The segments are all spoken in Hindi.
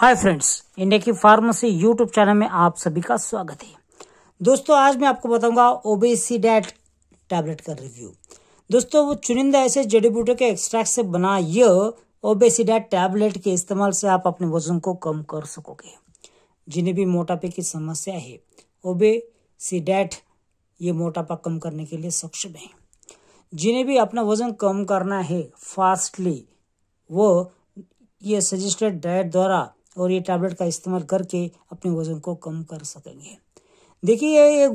हाय फ्रेंड्स इंडिया की फार्मेसी यूट्यूब चैनल में आप सभी का स्वागत है दोस्तों आज मैं आपको बताऊंगा ओबीसी डैट टैबलेट का रिव्यू दोस्तों वो चुनिंदा ऐसे जड़ी बूटे के एक्सट्रैक्ट से बना यह ओबेसी डैट टैबलेट के इस्तेमाल से आप अपने वजन को कम कर सकोगे जिन्हें भी मोटापे की समस्या है ओबे डैट ये मोटापा कम करने के लिए सक्षम है जिन्हें भी अपना वजन कम करना है फास्टली वो ये सजेस्टेड डाइट द्वारा और ये टैबलेट का इस्तेमाल करके अपने वजन को कम कर सकेंगे देखिए ये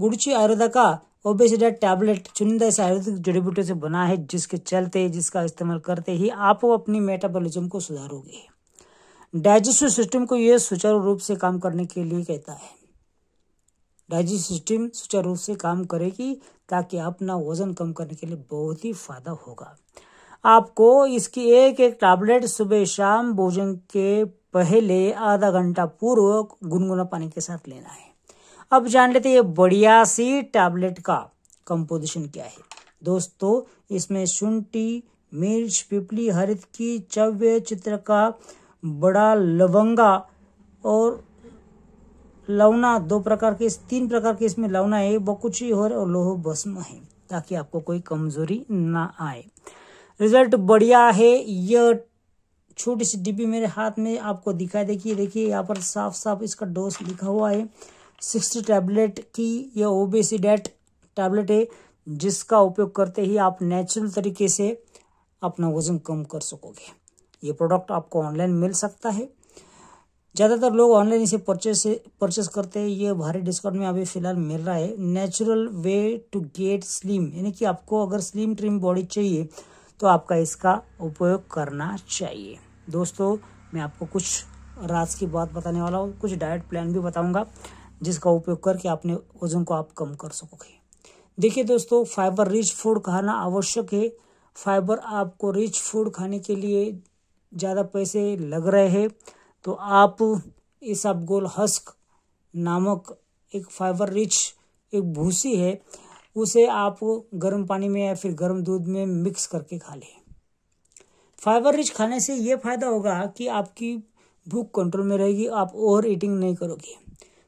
गुड़ची आयुर्वेदा का ओबेसिडा टैबलेट चुनिंदा ऐसे आयुर्वेदिक जड़ी बूटी से बना है जिसके चलते जिसका इस्तेमाल करते ही आप अपनी मेटाबॉलिज्म को सुधारोगे डाइजेस्टिव सिस्टम को यह सुचारू रूप से काम करने के लिए कहता है डाइजेस्टिव सिस्टम सुचारू रूप से काम करेगी ताकि अपना वजन कम करने के लिए बहुत ही फायदा होगा आपको इसकी एक एक टैबलेट सुबह शाम भोजन के पहले आधा घंटा पूर्व गुनगुना पानी के साथ लेना है अब जान लेते हैं ये बढ़िया सी टैबलेट का कंपोजिशन क्या है दोस्तों इसमें शुंठी मिर्च पिपली हरित की चव्य चित्र का बड़ा लवंगा और लवना दो प्रकार के तीन प्रकार के इसमें लवना है बकुची और लोह भस्म है ताकि आपको कोई कमजोरी ना आए रिजल्ट बढ़िया है यह छोटी सी डिब्बी मेरे हाथ में आपको दिखाई देखिए देखिए यहाँ पर साफ साफ इसका डोज लिखा हुआ है सिक्सटी टैबलेट की यह ओबेसी डेट टैबलेट है जिसका उपयोग करते ही आप नेचुरल तरीके से अपना वजन कम कर सकोगे ये प्रोडक्ट आपको ऑनलाइन मिल सकता है ज़्यादातर लोग ऑनलाइन इसे परचेस परचेस करते हैं ये भारी डिस्काउंट में अभी फ़िलहाल मिल रहा है natural way to get slim यानी कि आपको अगर स्लिम ट्रिम बॉडी चाहिए तो आपका इसका उपयोग करना चाहिए दोस्तों मैं आपको कुछ राज की बात बताने वाला हूँ कुछ डाइट प्लान भी बताऊँगा जिसका उपयोग करके अपने वजन को आप कम कर सकोगे देखिए दोस्तों फाइबर रिच फूड खाना आवश्यक है फाइबर आपको रिच फूड खाने के लिए ज़्यादा पैसे लग रहे हैं तो आप गोल हस्क नामक एक फाइबर रिच एक भूसी है उसे आप गर्म पानी में या फिर गर्म दूध में मिक्स करके खा लें फाइबर रिच खाने से ये फ़ायदा होगा कि आपकी भूख कंट्रोल में रहेगी आप ओवर ईटिंग नहीं करोगे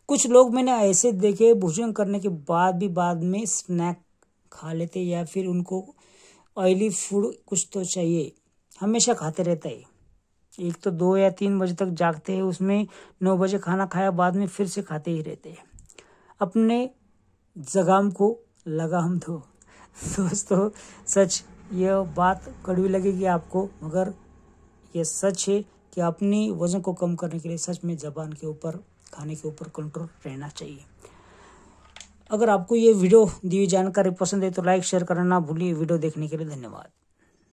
कुछ लोग मैंने ऐसे देखे भोजन करने के बाद भी बाद में स्नैक खा लेते या फिर उनको ऑयली फूड कुछ तो चाहिए हमेशा खाते रहता है एक तो दो या तीन बजे तक जागते हैं उसमें नौ बजे खाना खाया बाद में फिर से खाते ही रहते हैं अपने जगाम को लगाम दो तो। दोस्तों सच यह बात कड़वी लगेगी आपको मगर ये सच है कि अपनी वजन को कम करने के लिए सच में ज़बान के ऊपर खाने के ऊपर कंट्रोल रहना चाहिए अगर आपको ये वीडियो दी हुई जानकारी पसंद है तो लाइक शेयर करना ना भूलिए वीडियो देखने के लिए धन्यवाद